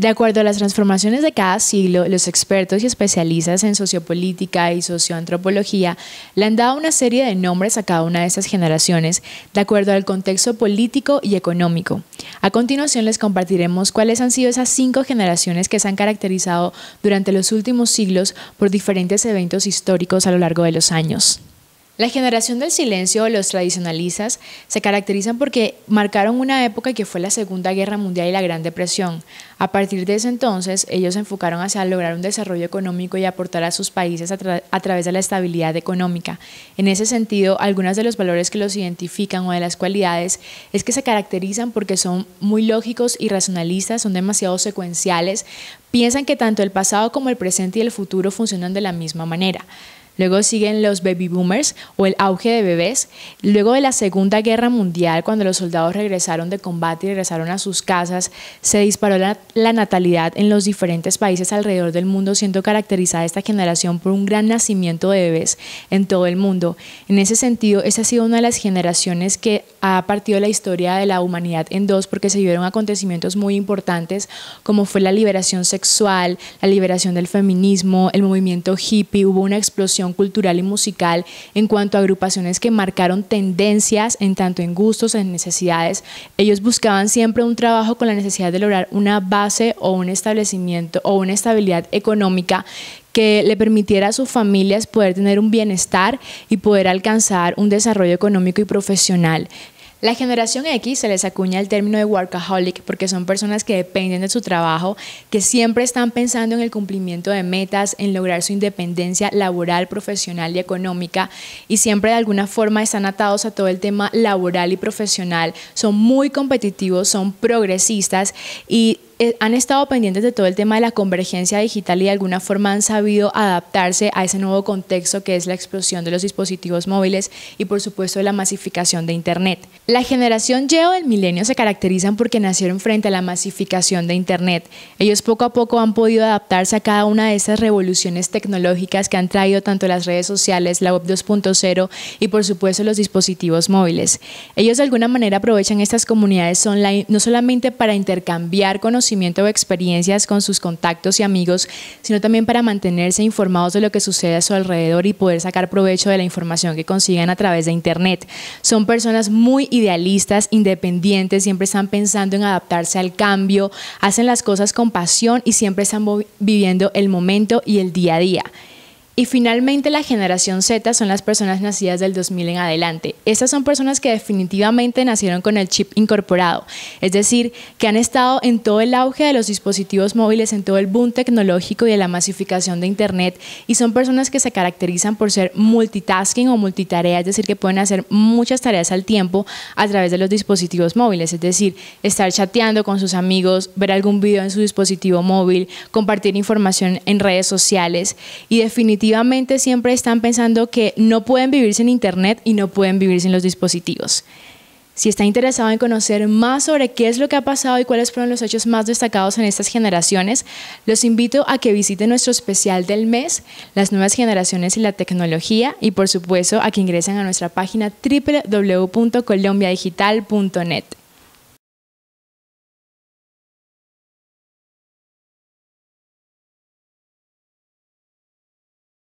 De acuerdo a las transformaciones de cada siglo, los expertos y especialistas en sociopolítica y socioantropología le han dado una serie de nombres a cada una de esas generaciones, de acuerdo al contexto político y económico. A continuación les compartiremos cuáles han sido esas cinco generaciones que se han caracterizado durante los últimos siglos por diferentes eventos históricos a lo largo de los años. La generación del silencio, los tradicionalistas, se caracterizan porque marcaron una época que fue la Segunda Guerra Mundial y la Gran Depresión. A partir de ese entonces, ellos se enfocaron hacia lograr un desarrollo económico y aportar a sus países a, través de la estabilidad económica. En ese sentido, algunos de los valores que los identifican o de las cualidades es que se caracterizan porque son muy lógicos y racionalistas, son demasiado secuenciales, piensan que tanto el pasado como el presente y el futuro funcionan de la misma manera. Luego siguen los baby boomers o el auge de bebés. Luego de la Segunda Guerra Mundial, cuando los soldados regresaron de combate y regresaron a sus casas, se disparó la, natalidad en los diferentes países alrededor del mundo, siendo caracterizada esta generación por un gran nacimiento de bebés en todo el mundo. En ese sentido, esta ha sido una de las generaciones que ha partido la historia de la humanidad en dos porque se dieron acontecimientos muy importantes como fue la liberación sexual, la liberación del feminismo, el movimiento hippie, hubo una explosión cultural y musical en cuanto a agrupaciones que marcaron tendencias en tanto en gustos, en necesidades. Ellos buscaban siempre un trabajo con la necesidad de lograr una base o un establecimiento o una estabilidad económica que le permitiera a sus familias poder tener un bienestar y poder alcanzar un desarrollo económico y profesional. La generación X se les acuña el término de workaholic porque son personas que dependen de su trabajo, que siempre están pensando en el cumplimiento de metas, en lograr su independencia laboral, profesional y económica y siempre de alguna forma están atados a todo el tema laboral y profesional. Son muy competitivos, son progresistas y eh, han estado pendientes de todo el tema de la convergencia digital y de alguna forma han sabido adaptarse a ese nuevo contexto que es la explosión de los dispositivos móviles y por supuesto de la masificación de Internet. La generación Y o del milenio se caracterizan porque nacieron frente a la masificación de Internet. Ellos poco a poco han podido adaptarse a cada una de esas revoluciones tecnológicas que han traído tanto las redes sociales, la web 2.0 y por supuesto los dispositivos móviles. Ellos de alguna manera aprovechan estas comunidades online no solamente para intercambiar conocimientos, o experiencias con sus contactos y amigos, sino también para mantenerse informados de lo que sucede a su alrededor y poder sacar provecho de la información que consigan a través de Internet. Son personas muy idealistas, independientes, siempre están pensando en adaptarse al cambio, hacen las cosas con pasión y siempre están viviendo el momento y el día a día. Y finalmente la generación Z son las personas nacidas del 2000 en adelante. Estas son personas que definitivamente nacieron con el chip incorporado, es decir, que han estado en todo el auge de los dispositivos móviles, en todo el boom tecnológico y de la masificación de Internet y son personas que se caracterizan por ser multitasking o multitarea, es decir, que pueden hacer muchas tareas al tiempo a través de los dispositivos móviles, es decir, estar chateando con sus amigos, ver algún video en su dispositivo móvil, compartir información en redes sociales y definitivamente siempre están pensando que no pueden vivir sin Internet y no pueden vivir sin los dispositivos. Si está interesado en conocer más sobre qué es lo que ha pasado y cuáles fueron los hechos más destacados en estas generaciones, los invito a que visiten nuestro especial del mes, Las nuevas generaciones y la tecnología, y por supuesto a que ingresen a nuestra página www.colombiadigital.net.